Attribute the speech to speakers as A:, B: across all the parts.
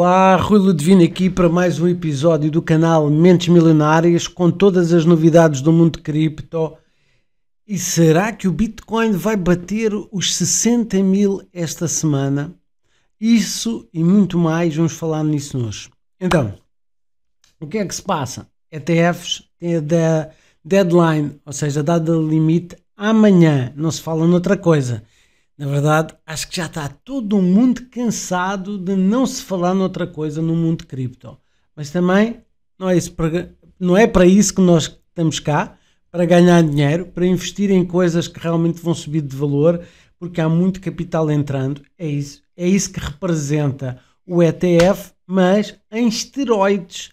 A: Olá, Rui Ludovino aqui para mais um episódio do canal Mentes Milenárias com todas as novidades do mundo cripto. E será que o Bitcoin vai bater os 60 mil esta semana? Isso e muito mais, vamos falar nisso hoje. Então, o que é que se passa? ETFs têm a deadline, ou seja, dada limite amanhã, não se fala noutra coisa. Na verdade, acho que já está todo mundo cansado de não se falar noutra coisa no mundo cripto. Mas também não é, para, não é para isso que nós estamos cá, para ganhar dinheiro, para investir em coisas que realmente vão subir de valor, porque há muito capital entrando. É isso, é isso que representa o ETF, mas em esteroides,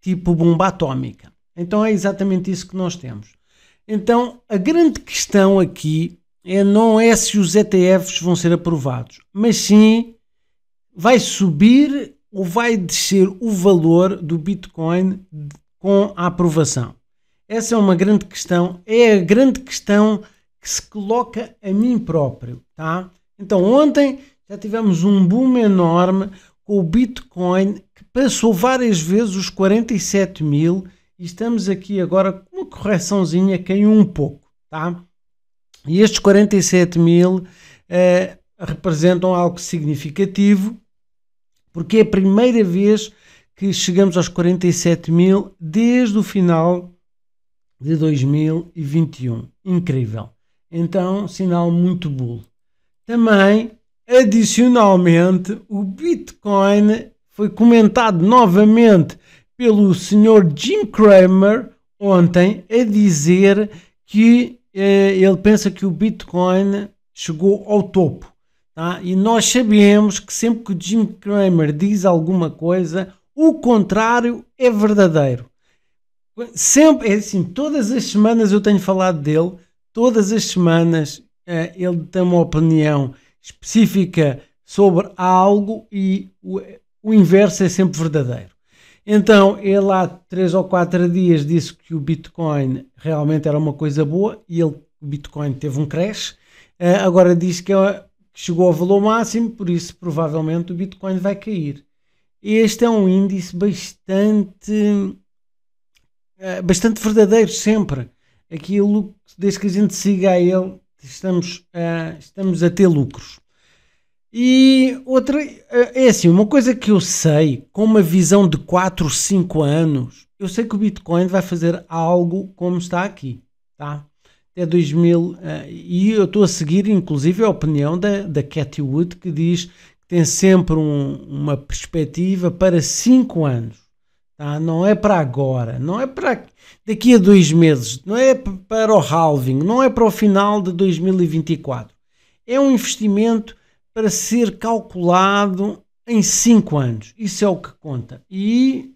A: tipo bomba atómica. Então é exatamente isso que nós temos. Então a grande questão aqui é, não é se os ETFs vão ser aprovados, mas sim vai subir ou vai descer o valor do Bitcoin com a aprovação. Essa é uma grande questão, é a grande questão que se coloca a mim próprio, tá? Então, ontem já tivemos um boom enorme com o Bitcoin que passou várias vezes os 47 mil e estamos aqui agora com uma correçãozinha, caiu é um pouco, tá? E estes 47 mil eh, representam algo significativo, porque é a primeira vez que chegamos aos 47 mil desde o final de 2021. Incrível. Então, sinal muito bull. Também, adicionalmente, o Bitcoin foi comentado novamente pelo senhor Jim Cramer ontem a dizer que é, ele pensa que o Bitcoin chegou ao topo. Tá? E nós sabemos que sempre que o Jim Cramer diz alguma coisa, o contrário é verdadeiro. Sempre, é assim, todas as semanas eu tenho falado dele, todas as semanas uh, ele tem uma opinião específica sobre algo e o, o inverso é sempre verdadeiro. Então, ele há 3 ou 4 dias disse que o Bitcoin realmente era uma coisa boa e ele, o Bitcoin teve um crash. Uh, agora diz é, que chegou ao valor máximo, por isso provavelmente o Bitcoin vai cair. Este é um índice bastante, uh, bastante verdadeiro sempre. Aquilo, desde que a gente siga a ele, estamos, uh, estamos a ter lucros. E outra, eh, é assim, uma coisa que eu sei, com uma visão de 4, 5 anos, eu sei que o Bitcoin vai fazer algo como está aqui, tá? Até 2000, eh, e eu estou a seguir inclusive a opinião da, da Cathy Wood, que diz que tem sempre um, uma perspectiva para 5 anos, tá? Não é para agora, não é para daqui a dois meses, não é para o halving, não é para o final de 2024. É um investimento para ser calculado em 5 anos. Isso é o que conta. E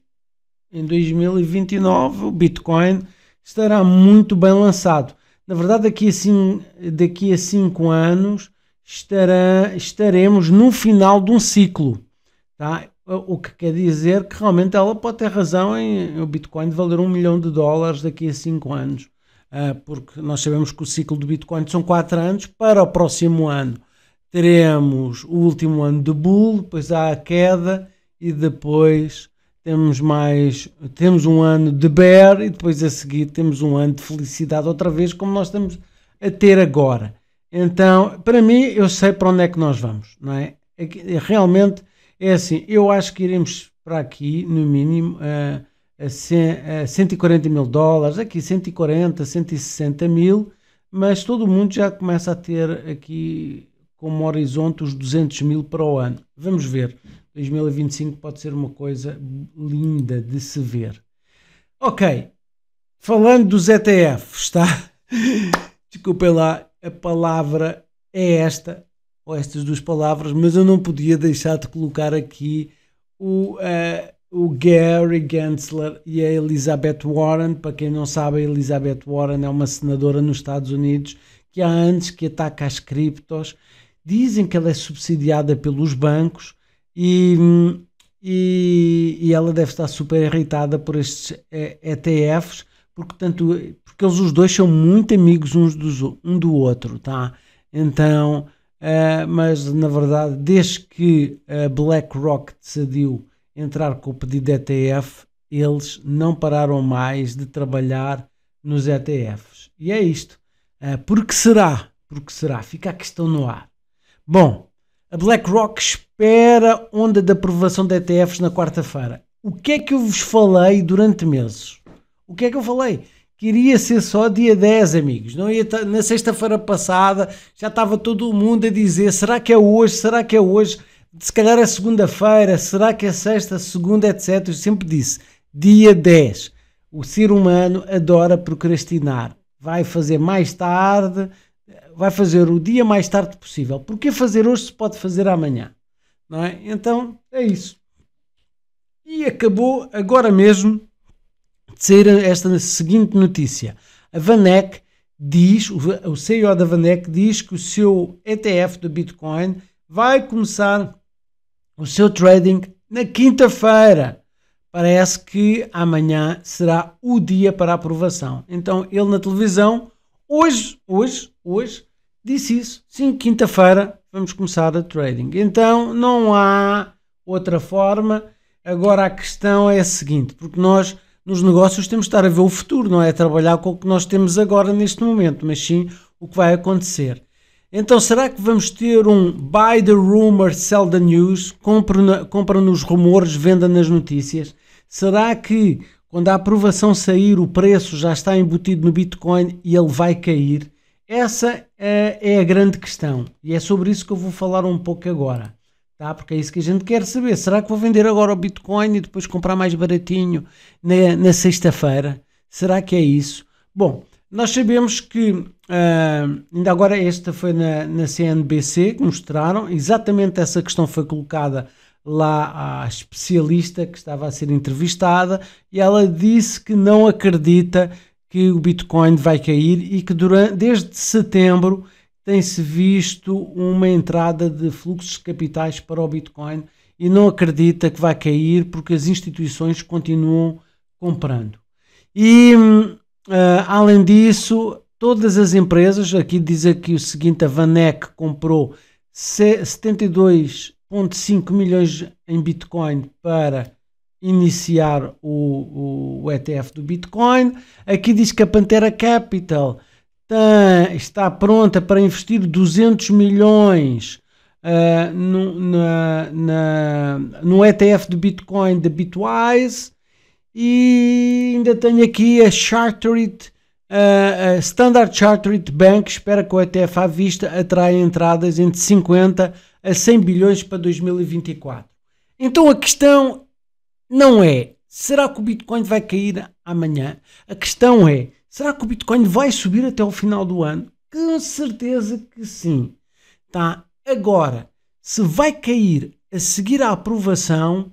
A: em 2029 o Bitcoin estará muito bem lançado. Na verdade, daqui a 5, daqui a anos estará, estaremos no final de um ciclo. Tá? O que quer dizer que realmente ela pode ter razão em o Bitcoin valer um milhão de dólares daqui a 5 anos. Ah, porque nós sabemos que o ciclo do Bitcoin são 4 anos para o próximo ano teremos o último ano de bull, depois há a queda e depois temos mais temos um ano de bear e depois a seguir temos um ano de felicidade outra vez como nós estamos a ter agora então para mim eu sei para onde é que nós vamos não é, é, é realmente é assim eu acho que iremos para aqui no mínimo a, a, a 140 mil dólares aqui 140 160 mil mas todo mundo já começa a ter aqui como horizonte os 200 mil para o ano. Vamos ver. 2025 pode ser uma coisa linda de se ver. Ok. Falando dos ETFs, está? Desculpem lá, a palavra é esta, ou estas duas palavras, mas eu não podia deixar de colocar aqui o, uh, o Gary Gensler e a Elizabeth Warren. Para quem não sabe, a Elizabeth Warren é uma senadora nos Estados Unidos que há anos que ataca as criptos Dizem que ela é subsidiada pelos bancos e, e, e ela deve estar super irritada por estes é, ETFs, porque, tanto, porque eles os dois são muito amigos uns dos, um do outro, tá? Então, uh, mas na verdade, desde que a BlackRock decidiu entrar com o pedido de ETF, eles não pararam mais de trabalhar nos ETFs. E é isto. Uh, eh, que será? por que será? Fica a questão no ar. Bom, a BlackRock espera onda de aprovação de ETFs na quarta-feira. O que é que eu vos falei durante meses? O que é que eu falei? Queria ser só dia 10, amigos. Não ia na sexta-feira passada já estava todo o mundo a dizer: será que é hoje? Será que é hoje? Se calhar é segunda-feira, será que é sexta, segunda, etc. Eu sempre disse: dia 10. O ser humano adora procrastinar. Vai fazer mais tarde, vai fazer o dia mais tarde possível. Porque fazer hoje se pode fazer amanhã, não é? Então é isso. E acabou agora mesmo de sair esta seguinte notícia: a Vanek diz, o CEO da Vanek diz que o seu ETF do Bitcoin vai começar o seu trading na quinta-feira. Parece que amanhã será o dia para aprovação. Então ele na televisão Hoje, hoje, hoje, disse isso. Sim, quinta-feira vamos começar a trading. Então não há outra forma. Agora a questão é a seguinte, porque nós nos negócios temos de estar a ver o futuro, não é trabalhar com o que nós temos agora neste momento, mas sim o que vai acontecer. Então será que vamos ter um buy the rumor, sell the news, compra, na, compra nos rumores, venda nas notícias? Será que quando a aprovação sair, o preço já está embutido no Bitcoin e ele vai cair? Essa eh, é a grande questão e é sobre isso que eu vou falar um pouco agora. Tá? Porque é isso que a gente quer saber. Será que vou vender agora o Bitcoin e depois comprar mais baratinho na, na sexta-feira? Será que é isso? Bom, nós sabemos que, uh, ainda agora, esta foi na, na CNBC que mostraram, exatamente essa questão foi colocada lá à especialista que estava a ser entrevistada e ela disse que não acredita que o Bitcoin vai cair e que durante, desde setembro tem-se visto uma entrada de fluxos de capitais para o Bitcoin e não acredita que vai cair porque as instituições continuam comprando. E uh, além disso, todas as empresas, aqui diz aqui o seguinte, a Vanek comprou 72 1,5 milhões em Bitcoin para iniciar o, o, ETF do Bitcoin. Aqui diz que a Pantera Capital tem, está pronta para investir 200 milhões uh, no, na, na, no ETF do Bitcoin da Bitwise. E ainda tenho aqui a Chartered, uh, a Standard Chartered Bank, espera que o ETF à vista atraia entradas entre 50 e a 100 bilhões para 2024. Então a questão não é será que o Bitcoin vai cair amanhã? A questão é será que o Bitcoin vai subir até o final do ano? Com certeza que sim. Tá? Agora, se vai cair a seguir à aprovação,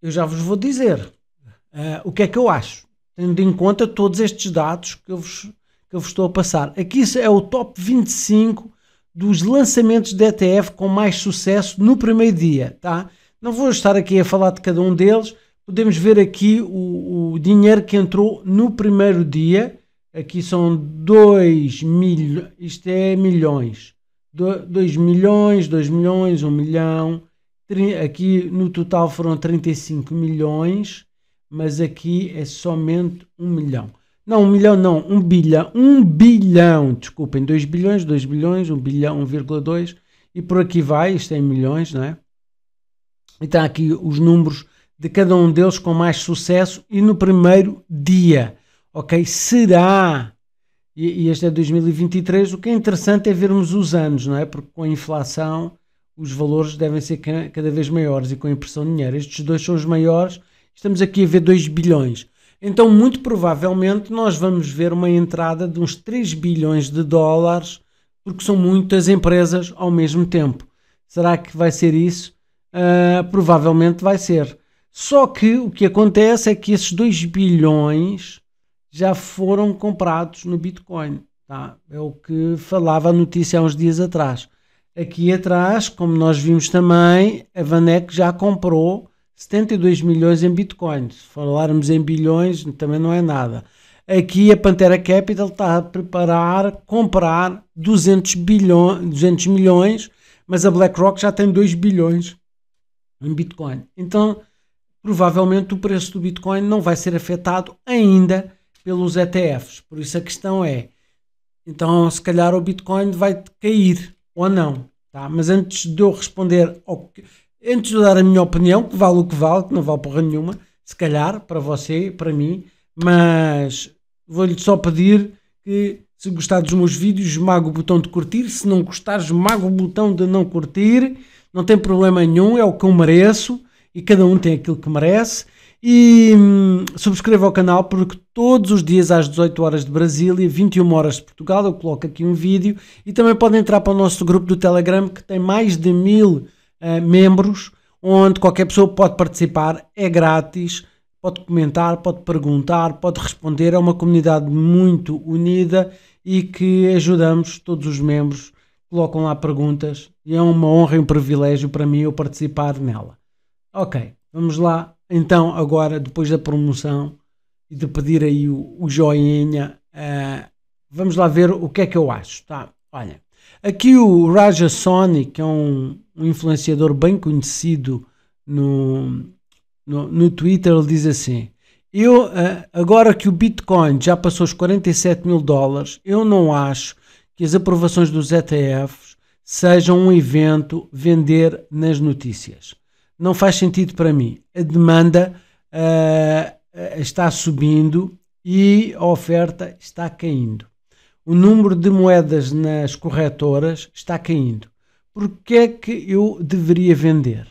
A: eu já vos vou dizer uh, o que é que eu acho, tendo em conta todos estes dados que eu vos, que eu vos estou a passar. Aqui é o top 25 dos lançamentos de ETF com mais sucesso no primeiro dia, tá? Não vou estar aqui a falar de cada um deles, podemos ver aqui o, o dinheiro que entrou no primeiro dia, aqui são 2 milhões, isto é milhões, 2 milhões, 2 milhões, 1 um milhão, aqui no total foram 35 milhões, mas aqui é somente 1 um milhão. Não, um milhão não, um bilhão. Um bilhão, desculpem, 2 bilhões, 2 bilhões, 1 bilhão, 1,2 e por aqui vai, isto é em milhões, não é? E está aqui os números de cada um deles com mais sucesso e no primeiro dia, ok? Será, e, e este é 2023, o que é interessante é vermos os anos, não é? Porque com a inflação os valores devem ser cada vez maiores e com a impressão de dinheiro. Estes dois são os maiores, estamos aqui a ver 2 bilhões. Então, muito provavelmente, nós vamos ver uma entrada de uns 3 bilhões de dólares, porque são muitas empresas ao mesmo tempo. Será que vai ser isso? Uh, provavelmente vai ser. Só que o que acontece é que esses 2 bilhões já foram comprados no Bitcoin. Tá? É o que falava a notícia há uns dias atrás. Aqui atrás, como nós vimos também, a Vanek já comprou 72 milhões em bitcoins. Se falarmos em bilhões, também não é nada. Aqui a Pantera Capital está a preparar comprar 200, bilhões, 200 milhões, mas a BlackRock já tem 2 bilhões em Bitcoin. Então, provavelmente o preço do Bitcoin não vai ser afetado ainda pelos ETFs. Por isso a questão é, então se calhar o Bitcoin vai cair ou não. Tá? Mas antes de eu responder ao que, antes de dar a minha opinião, que vale o que vale, que não vale porra nenhuma, se calhar, para você, para mim, mas vou-lhe só pedir que se gostar dos meus vídeos, esmaga o botão de curtir, se não gostar, esmaga o botão de não curtir, não tem problema nenhum, é o que eu mereço e cada um tem aquilo que merece. E hum, subscreva o canal porque todos os dias às 18 horas de Brasília, 21 horas de Portugal, eu coloco aqui um vídeo e também podem entrar para o nosso grupo do Telegram que tem mais de mil uh, membros, onde qualquer pessoa pode participar, é grátis, pode comentar, pode perguntar, pode responder. É uma comunidade muito unida e que ajudamos todos os membros, colocam lá perguntas e é uma honra e um privilégio para mim eu participar nela. Ok, vamos lá. Então, agora, depois da promoção e de pedir aí o, o joinha, uh, vamos lá ver o que é que eu acho, tá? Olha. Aqui o Raja Soni, que é um, um influenciador bem conhecido no, no, no, Twitter, ele diz assim: Eu, eh, agora que o Bitcoin já passou os 47 mil dólares, eu não acho que as aprovações dos ETFs sejam um evento vender nas notícias. Não faz sentido para mim. A demanda uh, está subindo e a oferta está caindo o número de moedas nas corretoras está caindo. Por que é que eu deveria vender?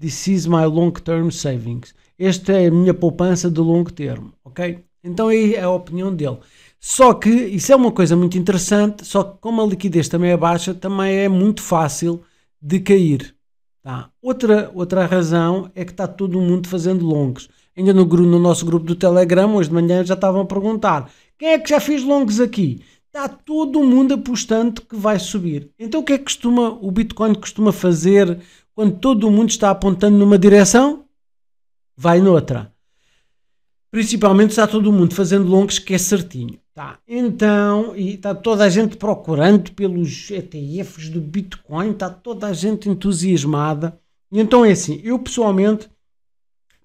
A: This is my long-term savings. Esta é a minha poupança de longo termo, ok? Então é a opinião dele. Só que isso é uma coisa muito interessante, só que como a liquidez também é baixa, também é muito fácil de cair. Tá? Outra, outra razão é que está todo mundo fazendo longos. Ainda no, no nosso grupo do Telegram, hoje de manhã já estavam a perguntar: quem é que já fez longos aqui? está todo mundo apostando que vai subir. Então o que é que costuma, o Bitcoin costuma fazer quando todo mundo está apontando numa direção? Vai noutra. Principalmente está todo mundo fazendo longos que é certinho. Tá. Então, e está toda a gente procurando pelos ETFs do Bitcoin, está toda a gente entusiasmada. E então é assim, eu pessoalmente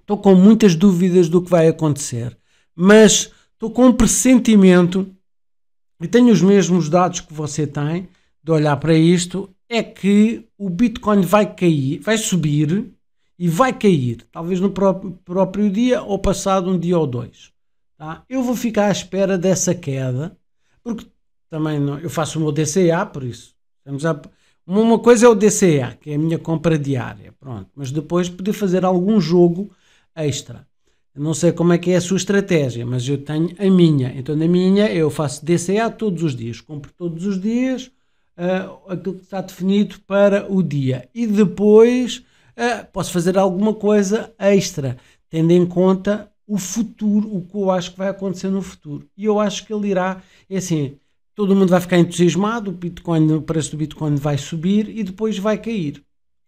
A: estou com muitas dúvidas do que vai acontecer, mas estou com um pressentimento e tenho os mesmos dados que você tem de olhar para isto, é que o Bitcoin vai cair, vai subir e vai cair, talvez no próprio, próprio dia ou passado um dia ou dois. Tá? Eu vou ficar à espera dessa queda, porque também não, eu faço o meu DCA, por isso. Estamos a, uma coisa é o DCA, que é a minha compra diária, pronto, mas depois poder fazer algum jogo extra. Não sei como é que é a sua estratégia, mas eu tenho a minha. Então, na minha, eu faço DCA todos os dias. Compro todos os dias uh, aquilo que está definido para o dia. E depois uh, posso fazer alguma coisa extra, tendo em conta o futuro, o que eu acho que vai acontecer no futuro. E eu acho que ele irá, é assim, todo mundo vai ficar entusiasmado, o, Bitcoin, o preço do Bitcoin vai subir e depois vai cair.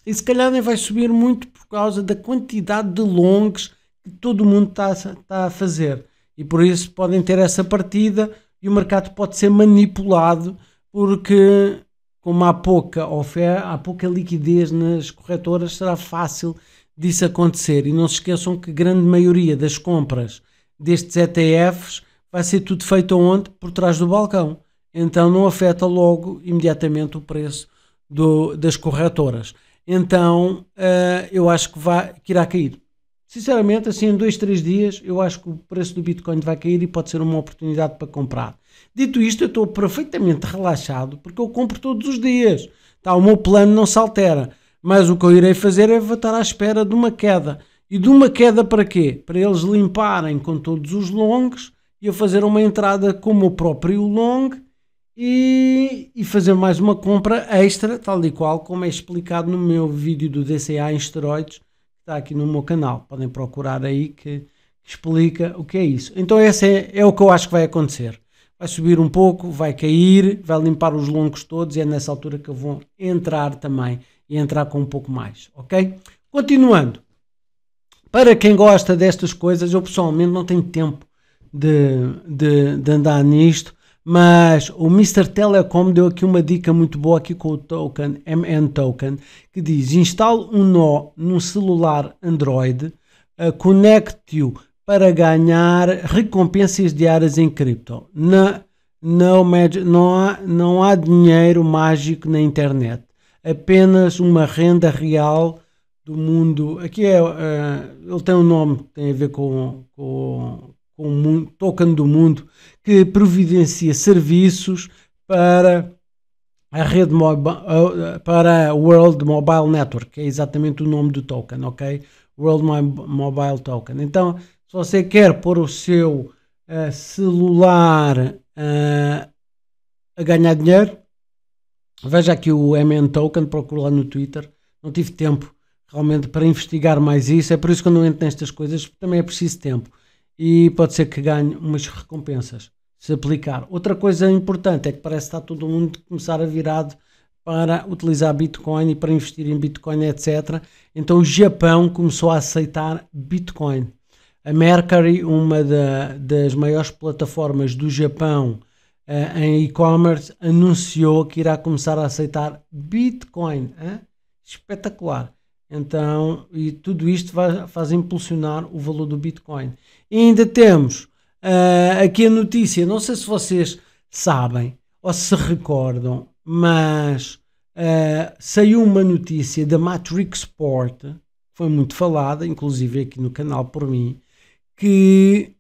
A: E se calhar nem vai subir muito por causa da quantidade de longs todo mundo está, está a fazer. E por isso podem ter essa partida e o mercado pode ser manipulado porque como há pouca oferta, há pouca liquidez nas corretoras, será fácil disso acontecer. E não se esqueçam que a grande maioria das compras destes ETFs vai ser tudo feito onde? Por trás do balcão. Então não afeta logo, imediatamente, o preço do, das corretoras. Então uh, eu acho que, vai, que irá cair. Sinceramente, assim, em dois, três dias, eu acho que o preço do Bitcoin vai cair e pode ser uma oportunidade para comprar. Dito isto, eu estou perfeitamente relaxado porque eu compro todos os dias. Tá, o meu plano não se altera. Mas o que eu irei fazer é estar à espera de uma queda. E de uma queda para quê? Para eles limparem com todos os longs e eu fazer uma entrada com o meu próprio long e, e fazer mais uma compra extra, tal e qual como é explicado no meu vídeo do DCA em esteroides está aqui no meu canal. Podem procurar aí que, que explica o que é isso. Então esse é, é o que eu acho que vai acontecer. Vai subir um pouco, vai cair, vai limpar os longos todos e é nessa altura que eu vou entrar também e entrar com um pouco mais, ok? Continuando. Para quem gosta destas coisas, eu pessoalmente não tenho tempo de, de, de andar nisto mas o Mr. Telecom deu aqui uma dica muito boa aqui com o token MN Token, que diz: instale um nó num celular Android, uh, conecte-o para ganhar recompensas diárias em cripto. Na, não, não, há, não há dinheiro mágico na internet, apenas uma renda real do mundo. Aqui é, uh, ele tem um nome que tem a ver com, com, com o mundo, token do mundo, que providencia serviços para a rede para a World Mobile Network, que é exatamente o nome do token, ok? World Mobile Token. Então, se você quer pôr o seu uh, celular uh, a ganhar dinheiro, veja aqui o MN Token, procura lá no Twitter. Não tive tempo realmente para investigar mais isso, é por isso que eu não entro nestas coisas, porque também é preciso tempo e pode ser que ganhe umas recompensas se aplicar. Outra coisa importante é que parece que está todo mundo começar a virado para utilizar Bitcoin e para investir em Bitcoin, etc. Então o Japão começou a aceitar Bitcoin. A Mercury, uma da, das maiores plataformas do Japão uh, em e-commerce, anunciou que irá começar a aceitar Bitcoin. Hein? Espetacular! Então, e tudo isto vai, faz impulsionar o valor do Bitcoin. E ainda temos Uh, aqui a notícia, não sei se vocês sabem ou se recordam, mas uh, saiu uma notícia da Matrix Sport, foi muito falada, inclusive aqui no canal por mim, que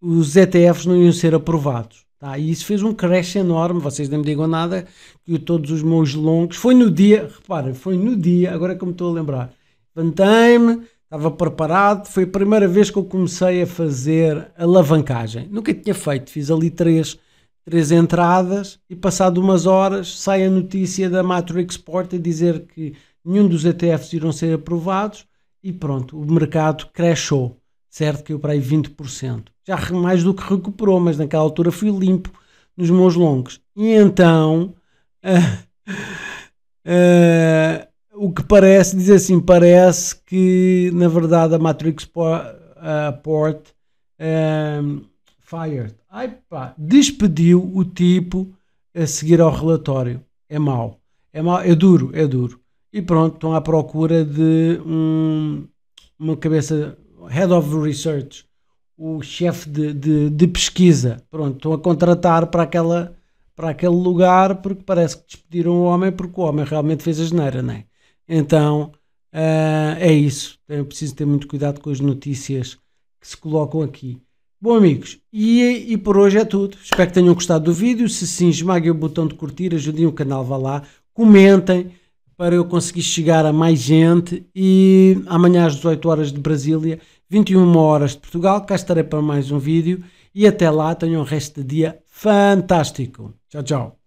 A: os ETFs não iam ser aprovados. Tá? E isso fez um crash enorme, vocês nem me digam nada, que todos os meus longos, foi no dia, reparem, foi no dia, agora é que me estou a lembrar, levantei-me, estava preparado. Foi a primeira vez que eu comecei a fazer alavancagem. Nunca tinha feito, fiz ali três, três entradas e passado umas horas sai a notícia da Matrix Port a dizer que nenhum dos ETFs irão ser aprovados e pronto, o mercado cresceu. certo? eu para aí 20%. Já mais do que recuperou, mas naquela altura fui limpo nos meus longos. E então... Uh, uh, o que parece, diz assim, parece que na verdade a Matrix Port, uh, um, fired. Ai, pá, despediu o tipo a seguir ao relatório. É mau. É mau, é duro, é duro. E pronto, estão à procura de um, uma cabeça, Head of Research, o chefe de, de, de, pesquisa. Pronto, estão a contratar para, aquela, para aquele lugar porque parece que despediram o homem porque o homem realmente fez a geneira, não é? Então uh, é isso. É preciso ter muito cuidado com as notícias que se colocam aqui. Bom, amigos, e, e por hoje é tudo. Espero que tenham gostado do vídeo. Se sim, esmaguem o botão de curtir, ajudem o canal, vá lá, comentem para eu conseguir chegar a mais gente. E amanhã às 18 horas de Brasília, 21 horas de Portugal, cá estarei para mais um vídeo. E até lá, tenham um resto de dia fantástico. Tchau, tchau.